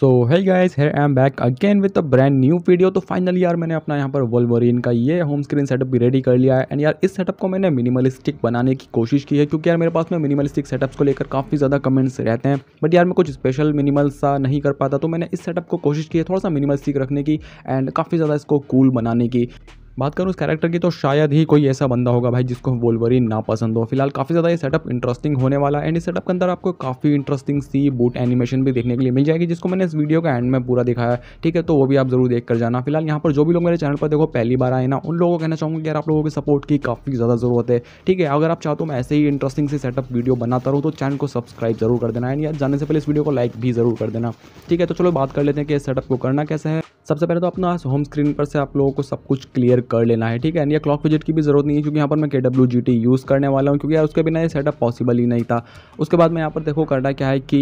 so hi guys hi I am back again with a brand new video तो finally यार मैंने अपना यहाँ पर वोल्वरिन का ये होम स्क्रीन सेटअप भी रेडी कर लिया है एंड यार इस सेटअप को मैंने मिनिमलिस्टिक बनाने की कोशिश की है क्योंकि यार मेरे पास में मिनिमलिस्टिक सेटअप्स को लेकर काफ़ी ज़्यादा कमेंट्स रहते हैं बट यार मैं कुछ स्पेशल मिनिमल सा नहीं कर पाता तो मैंने इस सेटअप को कोशिश की है थोड़ा सा मिनिमलिस्टिक रखने की एंड काफ़ी ज़्यादा इसको कूल बनाने की बात करूँ उस कैरेक्टर की तो शायद ही कोई ऐसा बंदा होगा भाई जिसको वोलवरी ना पसंद हो फिलहाल काफ़ी ज़्यादा ये सेटअप इंटरेस्टिंग होने वाला है एंड इस सेटअप के अंदर आपको काफ़ी इंटरेस्टिंग सी बूट एनिमेशन भी देखने के लिए मिल जाएगी जिसको मैंने इस वीडियो का एंड में पूरा दिखाया है ठीक है तो वो भी आप जरूर देख कर जाना फिलहाल यहाँ पर जो भी लोग मेरे चैनल पर देखो पहली बार आए ना उन लोगों को कहना चाहूँगा कि यार आप लोगों के सपोर्ट की काफ़ी ज़्यादा ज़रूरत है ठीक है अगर आप चाहते हो तो मैं ऐसे ही इंटरेस्टिंग से सेटअप वीडियो बनाता रहूँ तो चैनल को सब्सक्राइब जरूर कर देना एंड यार जाने से पहले इस वीडियो को लाइक भी जरूर कर देना ठीक है तो चलो बात कर लेते हैं कि इस सेटअप को करना कैसे है सबसे पहले तो अपना होम स्क्रीन पर से आप लोगों को सब कुछ क्लियर कर लेना है ठीक है एंड क्लॉक विजिट की भी जरूरत नहीं है क्योंकि यहाँ पर मैं के डब्ल्यू जी टी यूज़ करने वाला हूँ क्योंकि यार उसके बिना ये सेटअप पॉसिबल ही नहीं था उसके बाद मैं यहाँ पर देखो करना क्या है कि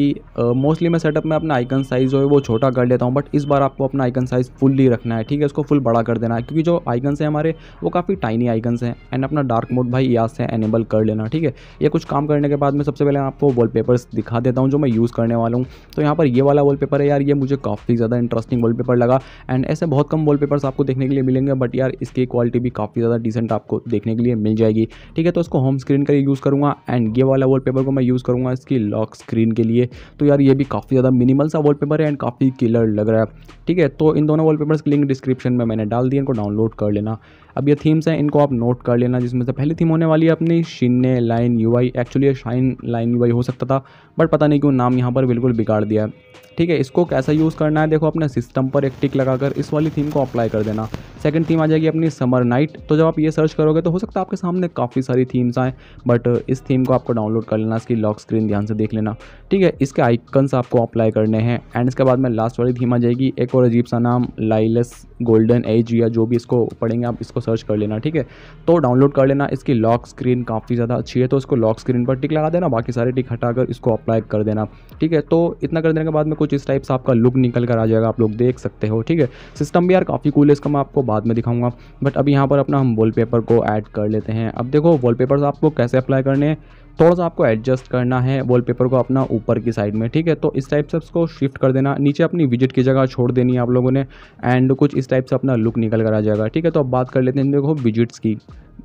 मोस्टली मैं सेटअप में अपना आइकन साइज़ जो है वो छोटा कर लेता हूँ बट इस बार आपको अपना आइकन साइज़ फुल्ली रखना है ठीक है उसको फुल बड़ा कर देना है क्योंकि जो आइकन्स हैं हमारे वो काफ़ी टाइनी आइकन्स हैं एंड अपना डार्क मोड भाई याद से एनेबल कर लेना ठीक है ये कुछ काम करने के बाद मैं सबसे पहले आपको वॉलपेपर्स दिखा देता हूँ जो मैं यूज़ करने वाला हूँ तो यहाँ पर ये वाला वॉलपेपर है यार ये मुझे काफ़ी ज़्यादा इंटरेस्टिंग वॉलपेपर लगा एंड ऐसे बहुत कम वॉलपेपर्स आपको देखने के लिए मिलेंगे बट यार इसकी क्वालिटी भी काफ़ी ज़्यादा डिसेंट आपको देखने के लिए मिल जाएगी ठीक है तो इसको होम स्क्रीन का यूज़ करूँगा एंड ये वाला वॉल को मैं यूज़ करूँगा इसकी लॉक स्क्रीन के लिए तो यार ये भी काफ़ी ज़्यादा मिनिमल सा वॉल है एंड काफ़ी किलर लग रहा है ठीक है तो इन दोनों वॉल की लिंक डिस्क्रिप्शन में मैंने डाल दी इनको डाउनलोड कर लेना अब ये थीम्स हैं इनको आप नोट कर लेना जिसमें से पहली थीम होने वाली है अपनी shiny line you actually shine line you हो सकता था बट पता नहीं क्यों नाम यहाँ पर बिल्कुल बिगाड़ दिया है ठीक है इसको कैसा यूज़ करना है देखो अपने सिस्टम पर एक टिक लग लगाकर इस वाली थीम को अप्लाई कर देना सेकंड थीम आ जाएगी अपनी समर नाइट तो जब आप ये सर्च करोगे तो हो सकता है आपके सामने काफ़ी सारी थीम्स आएँ बट इस थीम को आपको डाउनलोड कर लेना इसकी लॉक स्क्रीन ध्यान से देख लेना ठीक है इसके आइकन्स आपको अप्लाई करने हैं एंड इसके बाद में लास्ट वाली थीम आ जाएगी एक और अजीब सा नाम लाइलस गोल्डन एज या जो भी इसको पढ़ेंगे आप इसको सर्च कर लेना ठीक है तो डाउनलोड कर लेना इसकी लॉक स्क्रीन काफ़ी ज़्यादा अच्छी है तो इसको लॉक स्क्रीन पर टिक लगा देना बाकी सारे टिक हटाकर इसको अप्लाई कर देना ठीक है तो इतना कर देने के बाद में कुछ इस टाइप से आपका लुक निकल कर आ जाएगा आप लोग देख सकते हो ठीक है सिस्टम भी यार काफ़ी कूल है इसका मैं आपको बाद में दिखाऊंगा बट अभी यहाँ पर अपना हम वॉलपेपर को ऐड कर लेते हैं अब देखो वॉलपेपर्स आपको कैसे अप्लाई करने हैं थोड़ा सा आपको एडजस्ट करना है वॉलपेपर को अपना ऊपर की साइड में ठीक है तो इस टाइप से उसको शिफ्ट कर देना नीचे अपनी विजिट की जगह छोड़ देनी है आप लोगों ने एंड कुछ इस टाइप से अपना लुक निकल कर आ जाएगा ठीक है तो अब बात कर लेते हैं देखो विजिट्स की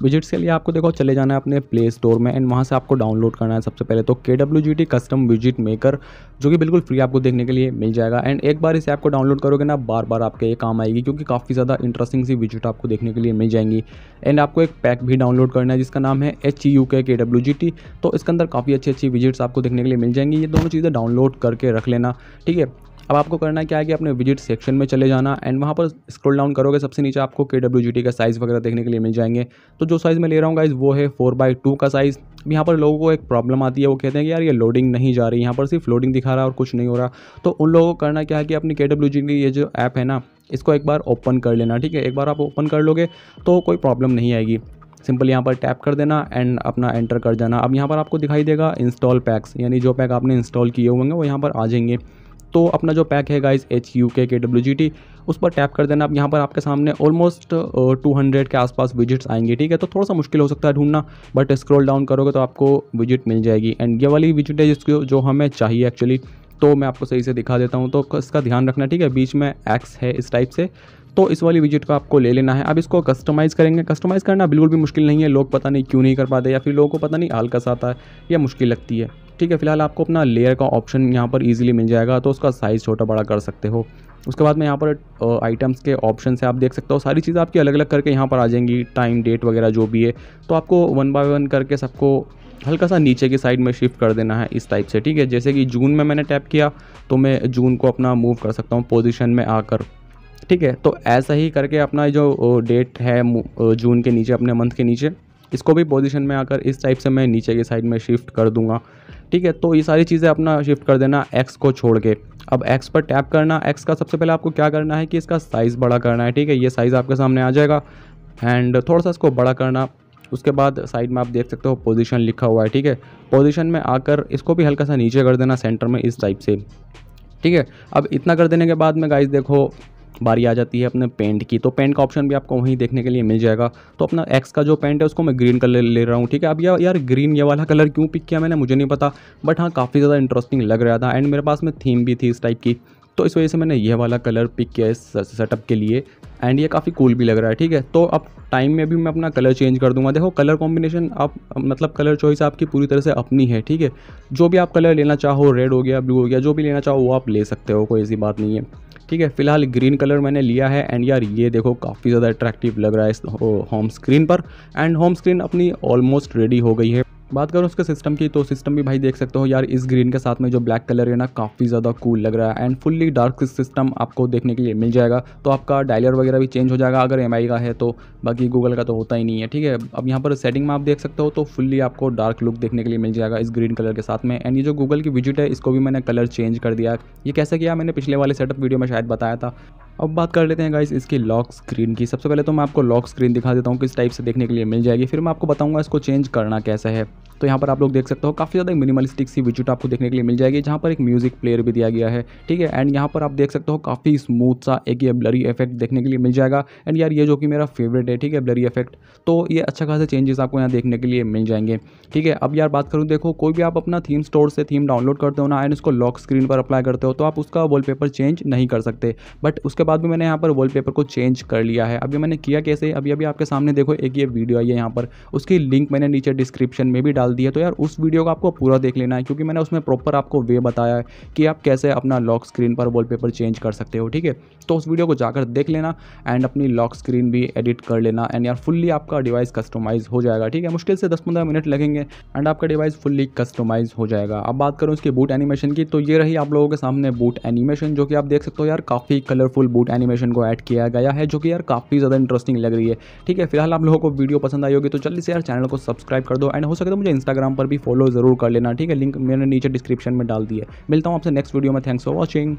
विजिट्स के लिए आपको देखो चले जाना है अपने प्ले स्टोर में एंड वहाँ से आपको डाउनलोड करना है सबसे पहले तो K W G T custom विजिट मेकर जो कि बिल्कुल फ्री आपको देखने के लिए मिल जाएगा एंड एक बार इसे आपको डाउनलोड करोगे ना बार बार आपके ये काम आएगी क्योंकि काफ़ी ज़्यादा इंटरेस्टिंग सी विजिट आपको देखने के लिए मिल जाएंगी एंड आपको एक पैक भी डाउनलोड करना है जिसका नाम है एच यू के के डब्ल्यू जी टी तो इसके अंदर काफ़ी अच्छी अच्छी विजिट्स आपको देखने के लिए मिल जाएंगी ये दोनों चीज़ें डाउनलोड करके रख लेना ठीक है अब आपको करना क्या है कि अपने विजिट सेक्शन में चले जाना एंड वहाँ पर स्क्रॉल डाउन करोगे सबसे नीचे आपको के डब्ल्यू जी का साइज़ वगैरह देखने के लिए मिल जाएंगे तो जो साइज़ मैं ले रहा हूँ गाइज़ वो है फोर बाई टू का साइज़ अब यहाँ पर लोगों को एक प्रॉब्लम आती है वो कहते हैं कि यार ये लोडिंग नहीं जा रही यहाँ पर सिर्फ लोडिंग दिखा रहा है और कुछ नहीं हो रहा तो उन लोगों को करना क्या है कि अपनी के डब्ल्यू जी की ये जो ऐप है ना इसको एक बार ओपन कर लेना ठीक है एक बार आप ओपन कर लोगे तो कोई प्रॉब्लम नहीं आएगी सिंपल यहाँ पर टैप कर देना एंड अपना एंटर कर जाना अब यहाँ पर आपको दिखाई देगा इंस्टॉल पैक्स यानी जो पैक आपने इंस्टॉल किए होंगे वो यहाँ पर आ जाएंगे तो अपना जो पैक है गाइज एच यू के के डब्ल्यू जी टी उस पर टैप कर देना अब यहाँ पर आपके सामने ऑलमोस्ट टू हंड्रेड के आसपास विजिट्स आएंगे ठीक है तो थोड़ा सा मुश्किल हो सकता है ढूंढना बट स्क्रॉल डाउन करोगे तो आपको विजिट मिल जाएगी एंड ये वाली विजिट है जिसको जो हमें चाहिए एक्चुअली तो मैं आपको सही से दिखा देता हूँ तो इसका ध्यान रखना ठीक है बीच में एक्स है इस टाइप से तो इस वाली विजिट को आपको ले लेना है अब इसको कस्टमाइज़ करेंगे कस्टमाइज़ करना बिल्कुल भी मुश्किल नहीं है लोग पता नहीं क्यों नहीं कर पाते या फिर लोगों को पता नहीं आलकस आता है या मुश्किल लगती है ठीक है फिलहाल आपको अपना लेयर का ऑप्शन यहाँ पर ईजिली मिल जाएगा तो उसका साइज़ छोटा बड़ा कर सकते हो उसके बाद में यहाँ पर आइटम्स के ऑप्शन से आप देख सकते हो सारी चीज़ आपकी अलग अलग करके यहाँ पर आ जाएंगी टाइम डेट वगैरह जो भी है तो आपको वन बाय वन करके सबको हल्का सा नीचे की साइड में शिफ्ट कर देना है इस टाइप से ठीक है जैसे कि जून में मैंने टैप किया तो मैं जून को अपना मूव कर सकता हूँ पोजिशन में आकर ठीक है तो ऐसा ही करके अपना जो डेट है जून के नीचे अपने मंथ के नीचे इसको भी पोजीशन में आकर इस टाइप से मैं नीचे के साइड में शिफ्ट कर दूंगा ठीक है तो ये सारी चीज़ें अपना शिफ्ट कर देना एक्स को छोड़ के अब एक्स पर टैप करना एक्स का सबसे पहले आपको क्या करना है कि इसका साइज़ बड़ा करना है ठीक है ये साइज़ आपके सामने आ जाएगा एंड थोड़ा सा इसको बड़ा करना उसके बाद साइड में आप देख सकते हो पोजीशन लिखा हुआ है ठीक है पोजीशन में आकर इसको भी हल्का सा नीचे कर देना सेंटर में इस टाइप से ठीक है अब इतना कर देने के बाद में गाइस देखो बारी आ जाती है अपने पेंट की तो पेंट का ऑप्शन भी आपको वहीं देखने के लिए मिल जाएगा तो अपना एक्स का जो पेंट है उसको मैं ग्रीन कलर ले रहा हूँ ठीक है अब या, यार ग्रीन ये वाला कलर क्यों पिक किया मैंने मुझे नहीं पता बट हाँ काफ़ी ज़्यादा इंटरेस्टिंग लग रहा था एंड मेरे पास में थीम भी थी इस टाइप की तो इस वजह से मैंने यह वाला कलर पिक किया इस सेटअप के लिए एंड ये काफ़ी कूल भी लग रहा है ठीक है तो अब टाइम में भी मैं अपना कलर चेंज कर दूंगा देखो कलर कॉम्बिनेशन आप मतलब कलर चॉइस आपकी पूरी तरह से अपनी है ठीक है जो भी आप कलर लेना चाहो रेड हो गया ब्लू हो गया जो भी लेना चाहो वो आप ले सकते हो कोई ऐसी बात नहीं है ठीक है फिलहाल ग्रीन कलर मैंने लिया है एंड यार ये देखो काफ़ी ज़्यादा अट्रैक्टिव लग रहा है इस होम स्क्रीन पर एंड होम स्क्रीन अपनी ऑलमोस्ट रेडी हो गई है बात करूँ उसके सिस्टम की तो सिस्टम भी भाई देख सकते हो यार इस ग्रीन के साथ में जो ब्लैक कलर है ना काफ़ी ज़्यादा कूल लग रहा है एंड फुल्ली डार्क सिस्टम आपको देखने के लिए मिल जाएगा तो आपका डायलर वगैरह भी चेंज हो जाएगा अगर एम का है तो बाकी गूगल का तो होता ही नहीं है ठीक है अब यहाँ पर सेटिंग में आप देख सकते हो तो फुल्ली आपको डार्क लुक देखने के लिए मिल जाएगा इस ग्रीन कलर के साथ में एंड ये जो गूगल की विजिट है इसको भी मैंने कलर चेंज कर दिया ये कैसे किया मैंने पिछले वाले सेटअप वीडियो में शायद बताया था अब बात कर लेते हैं गाइस इसकी लॉक स्क्रीन की सबसे पहले तो मैं आपको लॉक स्क्रीन दिखा देता हूँ किस टाइप से देखने के लिए मिल जाएगी फिर मैं आपको बताऊँगा इसको चेंज करना कैसा है तो यहाँ पर आप लोग देख सकते हो काफ़ी ज़्यादा मिनिमलिस्टिक सी विजुट आपको देखने के लिए मिल जाएगी जहाँ पर एक म्यूजिक प्लेयर भी दिया गया है ठीक है एंड यहाँ पर आप देख सकते हो काफ़ी स्मूथ सा एक ये ब्लरी इफेक्ट देखने के लिए मिल जाएगा एंड यार ये जो कि मेरा फेवरेट है ठीक है ब्लरी इफेक्ट तो ये अच्छा खासा चेंजेस आपको यहाँ देखने के लिए मिल जाएंगे ठीक है अब यार बात करूँ देखो कोई भी आप अपना थीम स्टोर से थीम डाउनलोड करते हो ना एंड उसको लॉक स्क्रीन पर अप्लाई करते हो तो आप उसका वॉल चेंज नहीं कर सकते बट उसके बाद भी मैंने यहाँ पर वॉल को चेंज कर लिया है अभी मैंने किया कैसे अभी अभी आपके सामने देखो एक ये वीडियो आई है यहाँ पर उसकी लिंक मैंने नीचे डिस्क्रिप्शन में भी डाल डाल दिया तो यार उस वीडियो को आपको पूरा देख लेना है क्योंकि मैंने उसमें प्रॉपर आपको वे बताया है कि आप कैसे अपना लॉक स्क्रीन पर वॉलपेपर चेंज कर सकते हो ठीक है तो उस वीडियो को जाकर देख लेना एंड अपनी लॉक स्क्रीन भी एडिट कर लेना एंड यार फुल्ली आपका डिवाइस कस्टमाइज हो जाएगा ठीक है मुश्किल से दस पंद्रह मिनट लगेंगे एंड आपका डिवाइस फुल्ली कस्टमाइज हो जाएगा अब बात करूँ उसकी बूट एनिमेशन की तो ये रही आप लोगों के सामने बूट एनिमेशन जो कि आप देख सकते हो यार काफ़ी कलरफुल बूट एनिमेशन को ऐड किया गया है जो कि यार काफ़ी ज़्यादा इंटरेस्टिंग लग रही है ठीक है फिलहाल आप लोगों को वीडियो पसंद आई होगी तो जल्दी से यार चैनल को सब्सक्राइब कर दो एंड हो सके तो मुझे इंस्टाग्राम पर भी फॉलो ज़रूर कर लेना ठीक है लिंक मैंने नीचे डिस्क्रिप्शन में डाल दी है मिलता हूँ आपसे नेक्स्ट वीडियो में थैंक्स फॉर वॉचिंग